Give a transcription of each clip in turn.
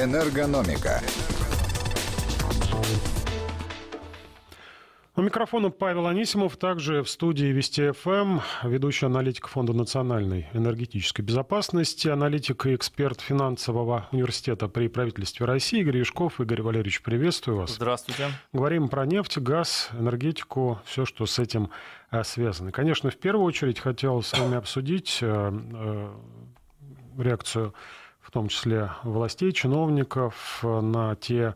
Энергономика. У микрофона Павел Анисимов, также в студии Вести ФМ, ведущий аналитик Фонда национальной энергетической безопасности, аналитик и эксперт финансового университета при правительстве России Игорь Яшков. Игорь Валерьевич, приветствую вас. Здравствуйте. Говорим про нефть, газ, энергетику, все, что с этим э, связано. Конечно, в первую очередь хотел с вами обсудить э, э, реакцию в том числе властей, чиновников, э, на те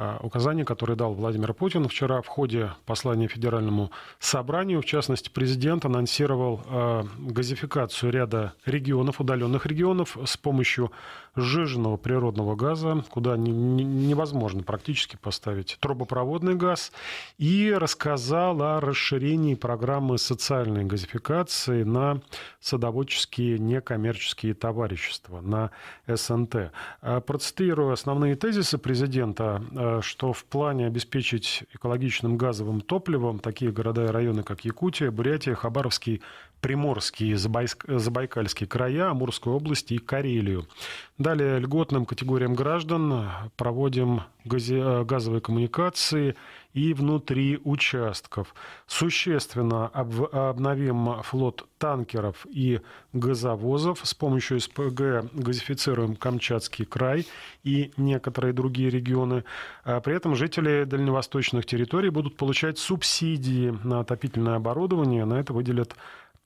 Э, указание, которое дал Владимир Путин. Вчера в ходе послания Федеральному собранию, в частности, президент анонсировал э, газификацию ряда регионов, удаленных регионов с помощью сжиженного природного газа, куда невозможно практически поставить трубопроводный газ, и рассказал о расширении программы социальной газификации на садоводческие некоммерческие товарищества, на СНТ. Э, процитирую основные тезисы президента Э, что в плане обеспечить экологичным газовым топливом такие города и районы, как Якутия, Бурятия, Хабаровский приморские, забайск, забайкальские края, Амурской области и Карелию. Далее льготным категориям граждан проводим гази, э, газовые коммуникации и внутри участков. Существенно об, обновим флот танкеров и газовозов. С помощью СПГ газифицируем Камчатский край и некоторые другие регионы. А при этом жители дальневосточных территорий будут получать субсидии на отопительное оборудование. На это выделят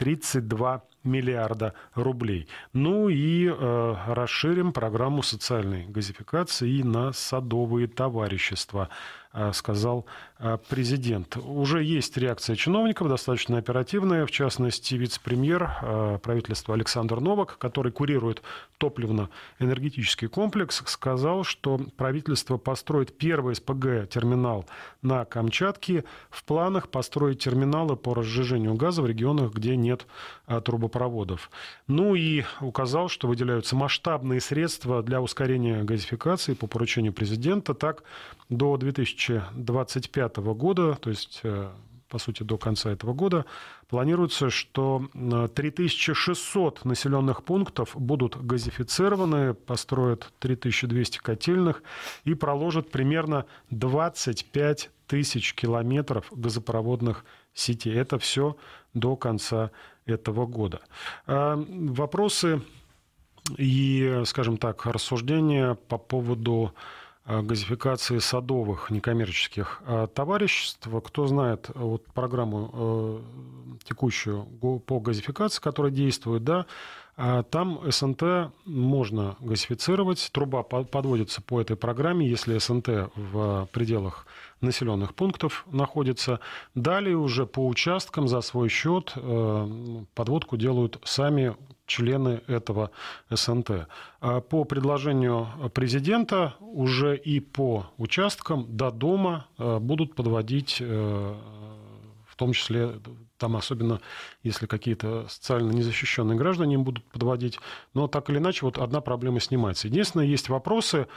32 миллиарда рублей. Ну и э, расширим программу социальной газификации и на садовые товарищества. Э, сказал э, президент. Уже есть реакция чиновников, достаточно оперативная, в частности, вице-премьер э, правительства Александр Новак, который курирует топливно-энергетический комплекс, сказал, что правительство построит первый СПГ-терминал на Камчатке. В планах построить терминалы по разжижению газа в регионах, где нет а, трубопроводов. Ну и указал, что выделяются масштабные средства для ускорения газификации по поручению президента. Так, до 2025 года, то есть э, по сути, до конца этого года, планируется, что 3600 э, населенных пунктов будут газифицированы, построят 3200 котельных и проложат примерно 25 тысяч километров газопроводных сетей. Это все до конца этого года. А, вопросы и, скажем так, рассуждения по поводу а, газификации садовых некоммерческих а, товариществ. Кто знает вот, программу э, текущую по газификации, которая действует, да, там СНТ можно газифицировать. Труба подводится по этой программе, если СНТ в пределах населенных пунктов находится. Далее уже по участкам за свой счет э, подводку делают сами члены этого СНТ. А по предложению президента уже и по участкам до дома э, будут подводить э, в том числе там особенно, если какие-то социально незащищенные граждане им будут подводить. Но так или иначе, вот одна проблема снимается. Единственное, есть вопросы,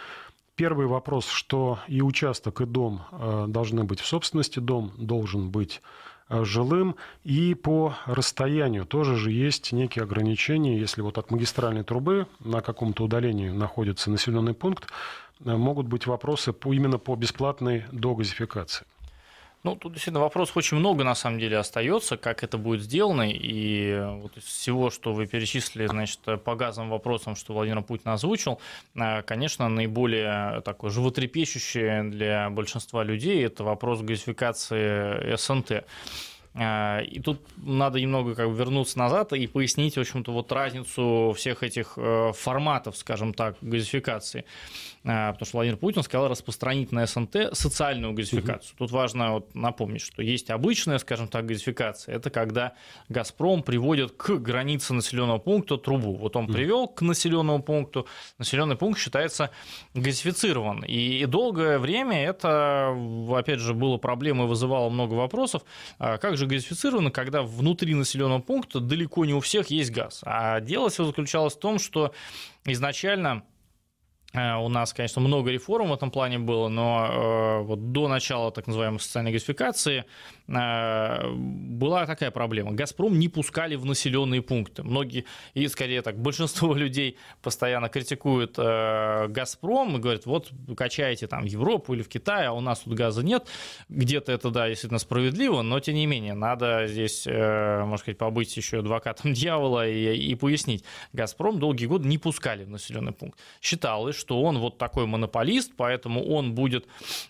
Первый вопрос, что и участок, и дом э, должны быть в собственности, дом должен быть э, жилым. И по расстоянию тоже же есть некие ограничения. Если вот от магистральной трубы на каком-то удалении находится населенный пункт, э, могут быть вопросы именно по бесплатной догазификации. Ну, тут действительно вопрос очень много, на самом деле, остается, как это будет сделано. И э, вот из всего, что вы перечислили, значит, э, по газовым вопросам, что Владимир Путин озвучил, э, конечно, наиболее такой животрепещущее для большинства людей – это вопрос газификации СНТ. А, и тут надо немного как бы вернуться назад и пояснить, в общем-то, вот разницу всех этих э, форматов, скажем так, газификации. А, потому что Владимир Путин сказал распространить на СНТ социальную газификацию. Угу. Тут важно вот напомнить, что есть обычная, скажем так, газификация. Это когда «Газпром» приводит к границе населенного пункта трубу. Вот он угу. привел к населенному пункту, населенный пункт считается газифицирован. И долгое время это, опять же, было проблемой, вызывало много вопросов. А как же же газифицировано, когда внутри населенного пункта далеко не у всех есть газ. А дело все заключалось в том, что изначально Э, у нас, конечно, много реформ в этом плане было, но э, вот до начала так называемой социальной газификации э, была такая проблема. «Газпром» не пускали в населенные пункты. Многие, и скорее так, большинство людей постоянно критикуют «Газпром» и говорят, вот качаете там в Европу или в Китай, а у нас тут газа нет. Где-то это, да, действительно справедливо, но тем не менее, надо здесь, можно сказать, побыть еще адвокатом дьявола и, и пояснить. «Газпром» долгие годы не пускали в населенный пункт. Считалось, что он вот такой монополист, поэтому он будет,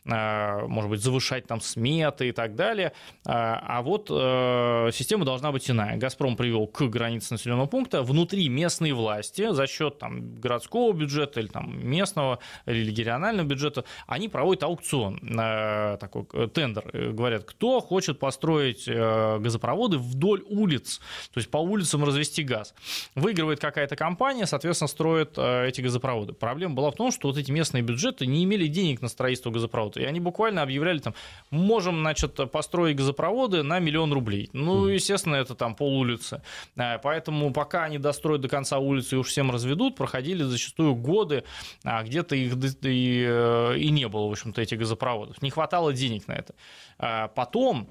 а, может быть, завышать там сметы и так далее. А, а вот э, система должна быть иная. «Газпром» привел к границе населенного пункта. Внутри местные власти за счет там, городского бюджета или там, местного или регионального бюджета они проводят аукцион, такой тендер. Говорят, кто хочет построить э, газопроводы вдоль улиц, то есть по улицам развести газ. Выигрывает какая-то компания, соответственно, строит э, эти газопроводы. Проблема была была в том, что вот эти местные бюджеты не имели денег на строительство газопровода. И они буквально объявляли там, можем, значит, построить газопроводы на миллион рублей. Ну, естественно, это там пол улицы. А, поэтому пока они достроят до конца улицы и уж всем разведут, проходили зачастую годы, а где-то их и, э, и не было, в общем-то, этих газопроводов. Не хватало денег на это. А, потом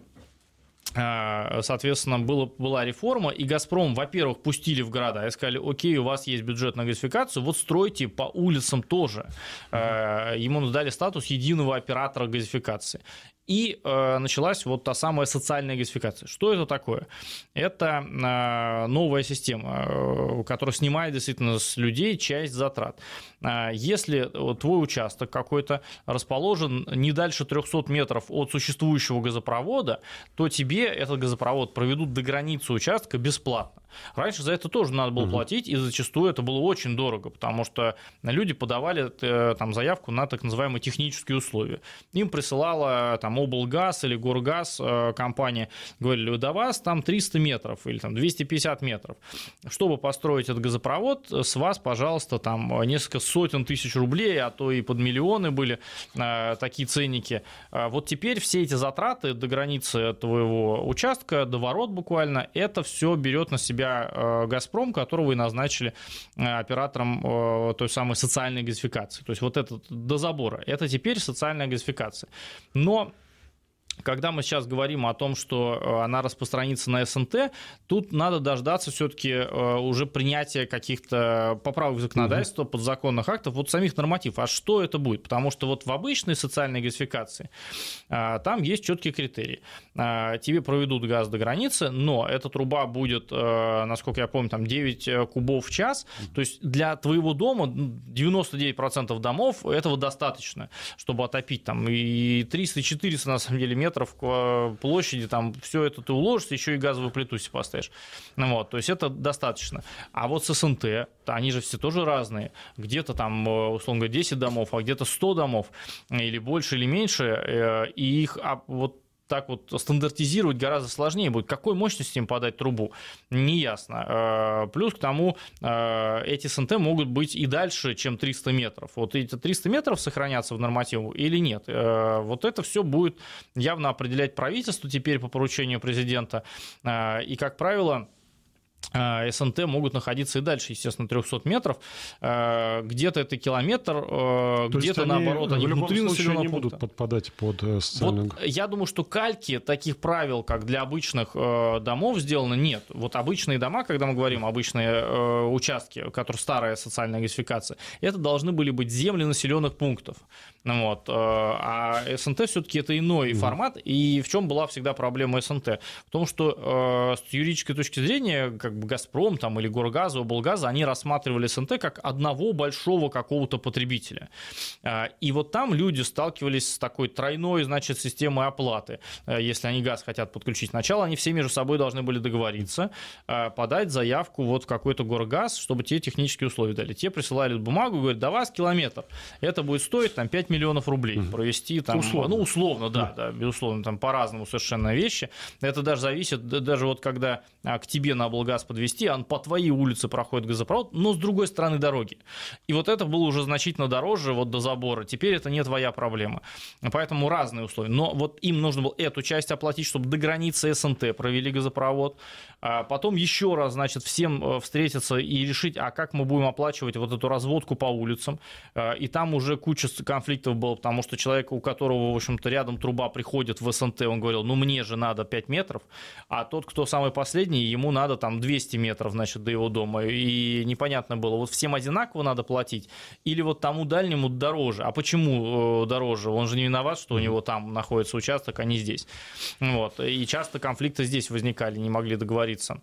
а, соответственно, было, была реформа, и «Газпром», во-первых, пустили в города и а сказали, окей, у вас есть бюджет на газификацию, вот стройте по улицам тоже. А, ему дали статус единого оператора газификации. И э, началась вот та самая социальная газификация. Что это такое? Это э, новая система, э, которая снимает действительно с людей часть затрат. Э, если э, твой участок какой-то расположен не дальше 300 метров от существующего газопровода, то тебе этот газопровод проведут до границы участка бесплатно. Раньше за это тоже надо было угу. платить, и зачастую это было очень дорого, потому что люди подавали э, там заявку на так называемые технические условия. Им присылала там там облгаз или Гургаз э, компания говорили, до вас там 300 метров или там 250 метров. Чтобы построить этот газопровод, с вас, пожалуйста, там несколько сотен тысяч рублей, а то и под миллионы были э, такие ценники. Э, вот теперь все эти затраты до границы твоего участка, до ворот буквально, это все берет на себя «Газпром», которого и назначили оператором той самой социальной газификации. То есть вот этот до забора, это теперь социальная газификация. Но когда мы сейчас говорим о том, что э, она распространится на СНТ, тут надо дождаться все-таки э, уже принятия каких-то э, поправок законодательства, угу. подзаконных актов, вот самих норматив. А что это будет? Потому что вот в обычной социальной газификации там есть четкие критерии. Тебе проведут газ до границы, но эта труба будет, насколько я помню, там 9 кубов в час. То есть для твоего дома 99% домов этого достаточно, чтобы отопить там и 300, и 400 на самом деле метров э, площади, там все это ты уложишь еще и газовую плиту себе поставишь. Ну, вот, то есть это достаточно. А вот с СНТ, они же все тоже разные. Где-то там, э, условно говоря, 10 домов, а где-то 100 домов, или больше, или меньше. Э, и их, а вот так вот стандартизировать гораздо сложнее будет. Какой мощности им подать трубу, неясно. Э, плюс к тому, э, эти СНТ могут быть и дальше, чем 300 метров. Вот эти 300 метров сохранятся в нормативу или нет? Э, вот это все будет явно определять правительство теперь по поручению президента. И, как правило, а, СНТ могут находиться и дальше, естественно, 300 метров. А, где-то это километр, а, где-то наоборот они внутри населенного не будут подпадать под социальную... Э, вот, я думаю, что кальки таких правил, как для обычных э, домов сделано нет. Вот обычные дома, когда мы говорим обычные э, участки, которые старая социальная газификация, это должны были быть земли населенных пунктов. Вот. А СНТ все-таки это иной mm. формат. И в чем была всегда проблема СНТ? В том, что с юридической точки зрения, как как бы «Газпром» там, или «Горгаза», «Облгаза», они рассматривали СНТ как одного большого какого-то потребителя. А, и вот там люди сталкивались с такой тройной, значит, системой оплаты. А, если они газ хотят подключить сначала, они все между собой должны были договориться, а, подать заявку вот в какой-то «Горгаз», чтобы те технические условия дали. Те присылали бумагу, говорят, до вас километр. Это будет стоить там 5 миллионов рублей. Провести там, условно. ну, условно, да, да, безусловно, там по-разному совершенно вещи. Это даже зависит, даже вот когда к тебе на облгаз подвести, он по твоей улице проходит газопровод, но с другой стороны дороги. И вот это было уже значительно дороже вот до забора. Теперь это не твоя проблема. Поэтому разные условия. Но вот им нужно было эту часть оплатить, чтобы до границы СНТ провели газопровод. А потом еще раз, значит, всем э, встретиться и решить, а как мы будем оплачивать вот эту разводку по улицам. А, и там уже куча конфликтов было, потому что человек, у которого, в общем-то, рядом труба приходит в СНТ, он говорил, ну мне же надо 5 метров, а тот, кто самый последний, ему надо там 2 200 метров, значит, до его дома, и непонятно было, вот всем одинаково надо платить, или вот тому дальнему дороже. А почему э, дороже? Он же не виноват, что у него там находится участок, а не здесь. Вот. И часто конфликты здесь возникали, не могли договориться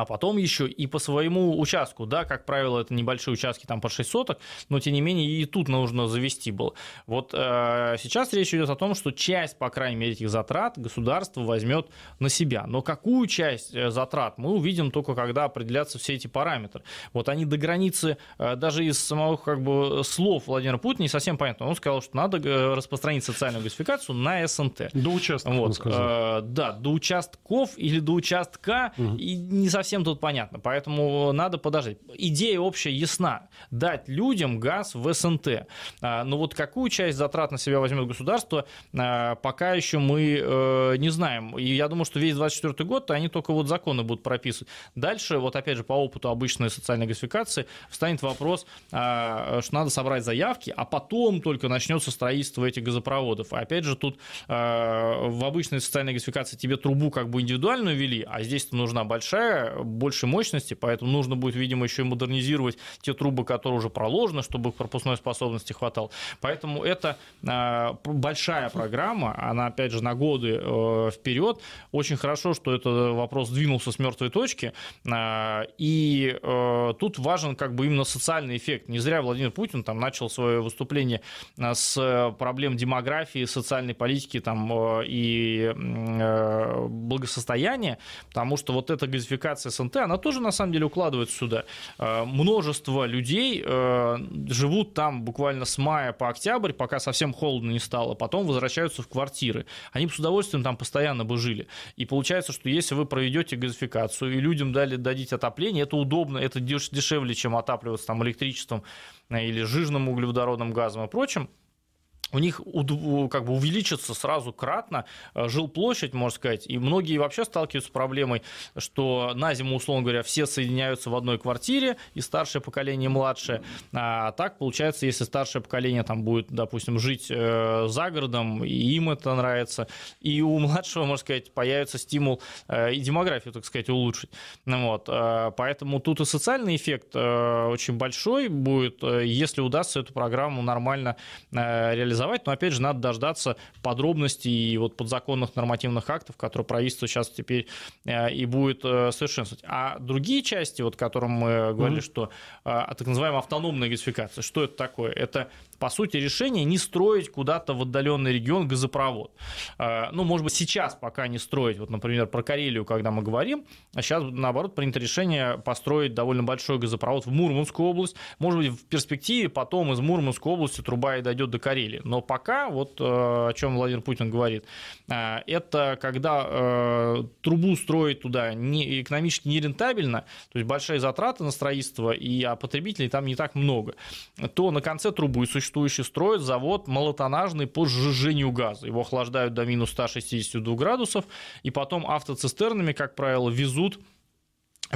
а потом еще и по своему участку, да, как правило, это небольшие участки, там по 6 соток, но тем не менее и тут нужно завести было. Вот э, сейчас речь идет о том, что часть, по крайней мере, этих затрат государство возьмет на себя. Но какую часть э, затрат мы увидим только когда определятся все эти параметры. Вот они до границы, э, даже из самого как бы слов Владимира Путина не совсем понятно. Он сказал, что надо э, распространить социальную газификацию на СНТ. До участков, вот. Э, да, до участков или до участка, угу. и не совсем совсем тут понятно, поэтому надо подождать. Идея общая ясна. Дать людям газ в СНТ. А, Но ну вот какую часть затрат на себя возьмет государство, а, пока еще мы э, не знаем. И я думаю, что весь 2024 год они только вот законы будут прописывать. Дальше, вот опять же, по опыту обычной социальной газификации, встанет вопрос, а, что надо собрать заявки, а потом только начнется строительство этих газопроводов. И опять же, тут в обычной социальной газификации тебе трубу как бы индивидуальную вели, а здесь то нужна большая большей мощности, поэтому нужно будет, видимо, еще и модернизировать те трубы, которые уже проложены, чтобы их пропускной способности хватало. Поэтому это а, большая программа, она, опять же, на годы э, вперед. Очень хорошо, что этот вопрос двинулся с мертвой точки, а, и э, тут важен как бы именно социальный эффект. Не зря Владимир Путин там начал свое выступление а, с проблем демографии, социальной политики там, э, и благосостояния, потому что вот эта газификация популяция СНТ, она тоже на самом деле укладывается сюда. Э, множество людей э, живут там буквально с мая по октябрь, пока совсем холодно не стало, потом возвращаются в квартиры. Они бы с удовольствием там постоянно бы жили. И получается, что если вы проведете газификацию и людям дали, дадите отопление, это удобно, это дешевле, чем отапливаться там электричеством э, или жирным углеводородным газом и прочим, у них как бы увеличится сразу кратно э, жилплощадь, можно сказать, и многие вообще сталкиваются с проблемой, что на зиму, условно говоря, все соединяются в одной квартире, и старшее поколение, и младшее. А так, получается, если старшее поколение там будет, допустим, жить э, за городом, и им это нравится, и у младшего, можно сказать, появится стимул э, и демографию, так сказать, улучшить. Ну вот. Поэтому тут и социальный эффект очень большой будет, если удастся эту программу нормально реализовать реализовать, но опять же надо дождаться подробностей и вот подзаконных нормативных актов, которые правительство сейчас теперь э, и будет э, совершенствовать. А другие части, вот о котором мы говорили, mm-hmm. что э, так называемая автономная газификация, что это такое? Это по сути, решение не строить куда-то в отдаленный регион газопровод. А, ну, может быть, сейчас пока не строить, вот, например, про Карелию, когда мы говорим, а сейчас, наоборот, принято решение построить довольно большой газопровод в Мурманскую область. Может быть, в перспективе потом из Мурманской области труба и дойдет до Карелии. Но пока, вот э, о чем Владимир Путин говорит, э, это когда э, трубу строить туда не, экономически нерентабельно, то есть большие затраты на строительство, и, а потребителей там не так много, то на конце трубы существует протестующие строят завод молотонажный по сжижению газа. Его охлаждают до минус 162 градусов, и потом автоцистернами, как правило, везут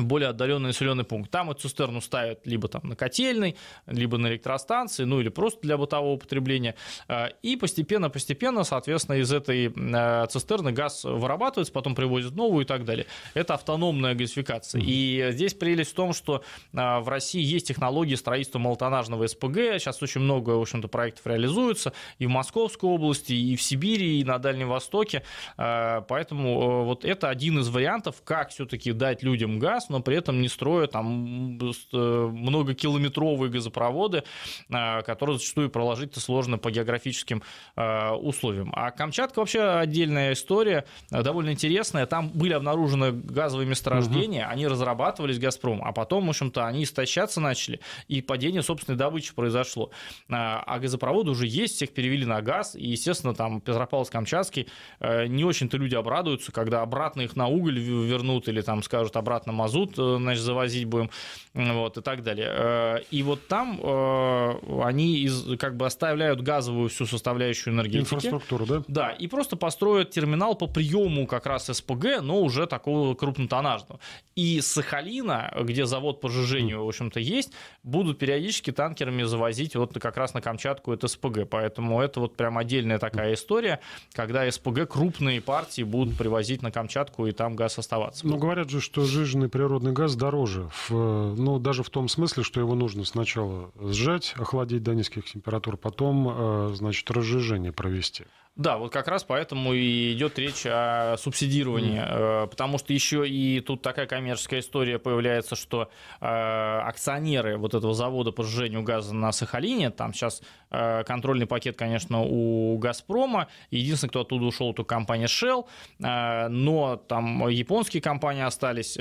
более отдаленный населенный пункт. Там эту цистерну ставят либо там на котельной, либо на электростанции, ну или просто для бытового употребления. А, и постепенно-постепенно, соответственно, из этой а, цистерны газ вырабатывается, потом привозят новую и так далее. Это автономная газификация. И здесь прелесть в том, что а, в России есть технологии строительства малотонажного СПГ. Сейчас очень много, в общем-то, проектов реализуется и в Московской области, и в Сибири, и на Дальнем Востоке. Поэтому вот это один из вариантов, как все-таки дать людям газ, газ, но при этом не строя там э, многокилометровые газопроводы, а, которые зачастую проложить-то сложно по географическим а, условиям. А Камчатка вообще отдельная история, э, довольно интересная. Там были обнаружены газовые месторождения, угу. они разрабатывались Газпром, а потом, в общем-то, они истощаться начали, и падение собственной добычи произошло. А, а газопроводы уже есть, всех перевели на газ, и, естественно, там Петропавловск-Камчатский, э, не очень-то люди обрадуются, когда обратно их на уголь вернут или там скажут обратно мазут э, значит, завозить будем, вот, и так далее. Э, и вот там э, они из, как бы оставляют газовую всю составляющую энергетики. Инфраструктуру, да? Да, и просто построят терминал по приему как раз СПГ, но уже такого крупнотоннажного. И Сахалина, где завод по жижению, в общем-то, есть, будут периодически танкерами завозить вот как раз на Камчатку это СПГ. Поэтому это вот прям отдельная такая история, когда СПГ крупные партии будут привозить на Камчатку и там газ оставаться. Ну, говорят же, что жиженый природный газ дороже. В, э, ну, даже в том смысле, что его нужно сначала сжать, охладить до низких температур, потом, э, значит, разжижение провести. Да, вот как раз поэтому и идет речь о субсидировании, э, потому что еще и тут такая коммерческая история появляется, что акционеры вот этого завода по сжижению газа на Сахалине, там сейчас контрольный пакет, конечно, у Газпрома, единственный, кто оттуда ушел, это компания Shell, но там японские компании остались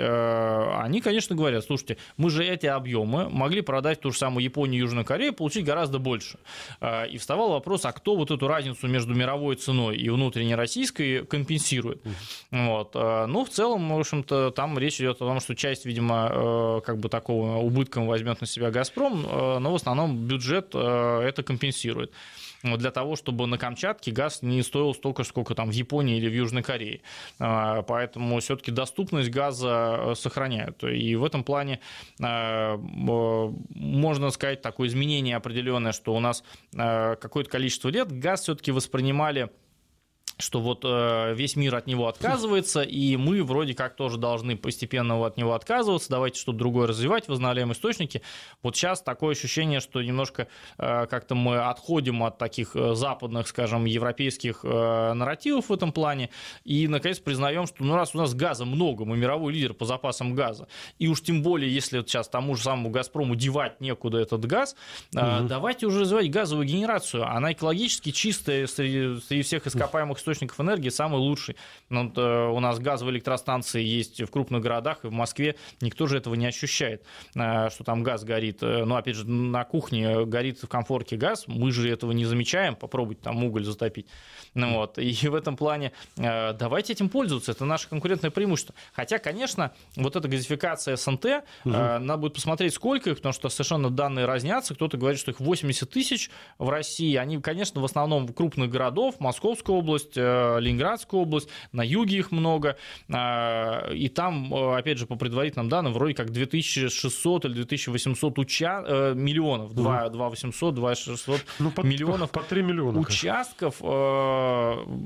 Э, они, конечно, говорят, слушайте, мы же эти объемы могли продать ту же самую Японию и Южную Корею, получить гораздо больше. Э, и вставал вопрос, а кто вот эту разницу между мировой ценой и внутренней российской компенсирует? Вот. Э, ну, в целом, в общем-то, там речь идет о том, что часть, видимо, как бы такого убытком возьмет на себя «Газпром», но в основном бюджет это компенсирует для того, чтобы на Камчатке газ не стоил столько, сколько там в Японии или в Южной Корее. А, поэтому все-таки доступность газа э, сохраняют. И в этом плане э, э, можно сказать такое изменение определенное, что у нас какое-то количество лет газ все-таки воспринимали что вот э, весь мир от него отказывается, и мы вроде как тоже должны постепенно от него отказываться, давайте что-то другое развивать, возобновляем источники. Вот сейчас такое ощущение, что немножко э, как-то мы отходим от таких э, западных, скажем, европейских э, нарративов в этом плане, и наконец признаем, что ну раз у нас газа много, мы мировой лидер по запасам газа, и уж тем более, если вот сейчас тому же самому «Газпрому» девать некуда этот газ, э, угу. давайте уже развивать газовую генерацию, она экологически чистая среди, среди всех ископаемых источников энергии самый лучший. Ну, вот, э, у нас газовые электростанции есть в крупных городах, и в Москве никто же этого не ощущает, э, что там газ горит. Э, Но, ну, опять же, на кухне горит в комфорте газ, мы же этого не замечаем, попробуйте там уголь затопить. Ну, вот. И в этом плане давайте этим пользоваться, это наше конкурентное преимущество. Хотя, конечно, вот эта газификация СНТ, угу. надо будет посмотреть, сколько их, потому что совершенно данные разнятся. Кто-то говорит, что их 80 тысяч в России. Они, конечно, в основном в крупных городов, Московская область, Э, Ленинградскую область, на юге их много, а, и там, э, опять же, по предварительным данным, вроде как 2600 или 2800 уча... Э, миллионов, 2, 2 800, 2 600 ну, по, миллионов, по, по 3 миллиона, участков,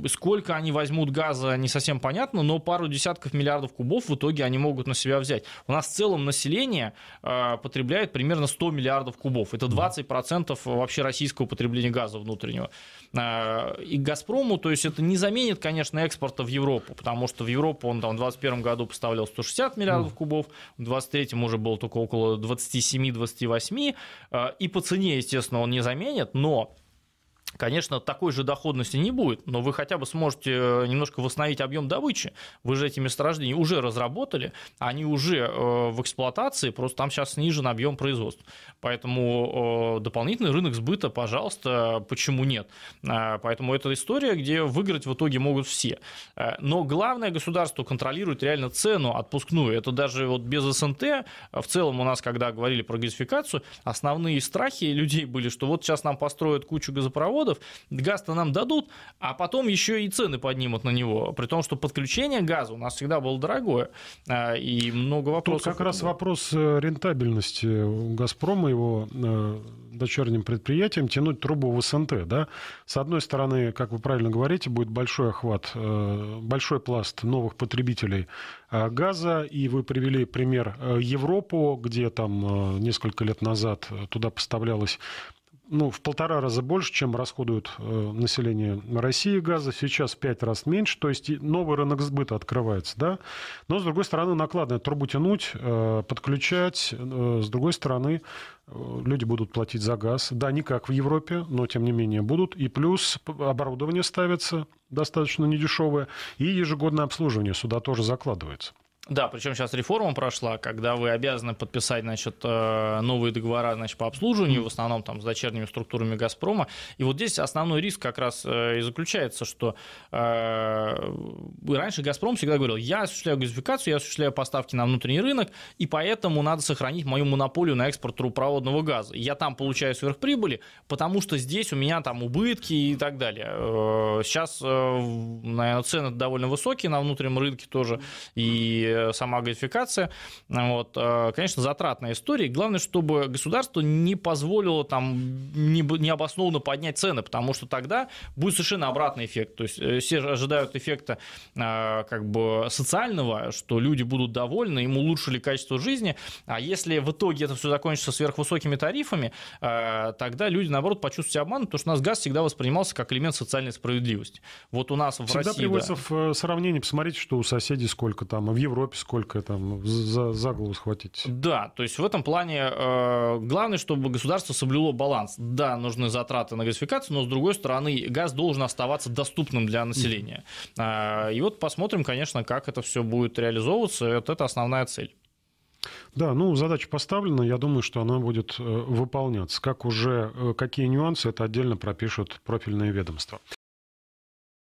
сколько они возьмут газа, не совсем понятно, но пару десятков миллиардов кубов в итоге они могут на себя взять. У нас в целом население потребляет примерно 100 миллиардов кубов, это 20% вообще российского потребления газа внутреннего. И «Газпрому», то есть это не заменит, конечно, экспорта в Европу, потому что в Европу он там в 2021 году поставлял 160 миллиардов кубов, в 2023 уже было только около 27-28, э, и по цене, естественно, он не заменит, но конечно, такой же доходности не будет, но вы хотя бы сможете э, немножко восстановить объем добычи. Вы же эти месторождения уже разработали, они уже э, в эксплуатации, просто там сейчас снижен объем производства. Поэтому э, дополнительный рынок сбыта, пожалуйста, почему нет? Поэтому это история, где выиграть в итоге могут все. Но главное, государство контролирует реально цену отпускную. Это даже вот без СНТ, в целом у нас, когда говорили про газификацию, основные страхи людей были, что вот сейчас нам построят кучу газопроводов, заводов, газ-то нам дадут, а потом еще и цены поднимут на него, при том, что подключение газа у нас всегда было дорогое, а, и много вопросов. Тут как раз вопрос э, рентабельности «Газпрома», его э, дочерним предприятиям тянуть трубу в СНТ, да? С одной стороны, как вы правильно говорите, будет большой охват, э, большой пласт новых потребителей газа, и вы привели пример Европу, где там несколько лет назад туда поставлялось ну, в полтора раза больше, чем расходует э, население России газа. Сейчас в пять раз меньше. То есть новый рынок сбыта открывается. Да? Но, с другой стороны, накладно трубу тянуть, э, подключать. Э, с другой стороны, э, люди будут платить за газ. Да, не как в Европе, но, тем не менее, будут. И плюс оборудование ставится достаточно недешевое. И ежегодное обслуживание сюда тоже закладывается. Да, причем сейчас реформа прошла, когда вы обязаны подписать значит, э, новые договора значит, по обслуживанию, mm-hmm. в основном там, с дочерними структурами «Газпрома». И вот здесь основной риск как раз э, и заключается, что э, раньше «Газпром» всегда говорил, я осуществляю газификацию, я осуществляю поставки на внутренний рынок, и поэтому надо сохранить мою монополию на экспорт трубопроводного газа. Я там получаю сверхприбыли, потому что здесь у меня там убытки и так далее. Э, сейчас, наверное, цены довольно высокие на внутреннем рынке тоже, и сама газификация. Вот, э, конечно, затратная история. главное, чтобы государство не позволило там необоснованно поднять цены, потому что тогда будет совершенно обратный эффект. То есть э, все ожидают эффекта э, как бы социального, что люди будут довольны, им улучшили качество жизни, а если в итоге это все закончится сверхвысокими тарифами, тогда люди, наоборот, почувствуют себя обманут, потому что у нас газ всегда воспринимался как элемент социальной справедливости. Вот у нас в всегда России... Всегда приводится да. в сравнение, посмотрите, что у соседей сколько там, в Европе Европе, сколько там за, за голову схватить. Да, то есть в этом плане э, главное, чтобы государство соблюло баланс. Да, нужны затраты на газификацию, но с другой стороны газ должен оставаться доступным для населения. Э, и вот посмотрим, конечно, как это все будет реализовываться. Вот это основная цель. Да, ну задача поставлена, я думаю, что она будет э, выполняться. Как уже, э, какие нюансы, это отдельно пропишут профильные ведомства.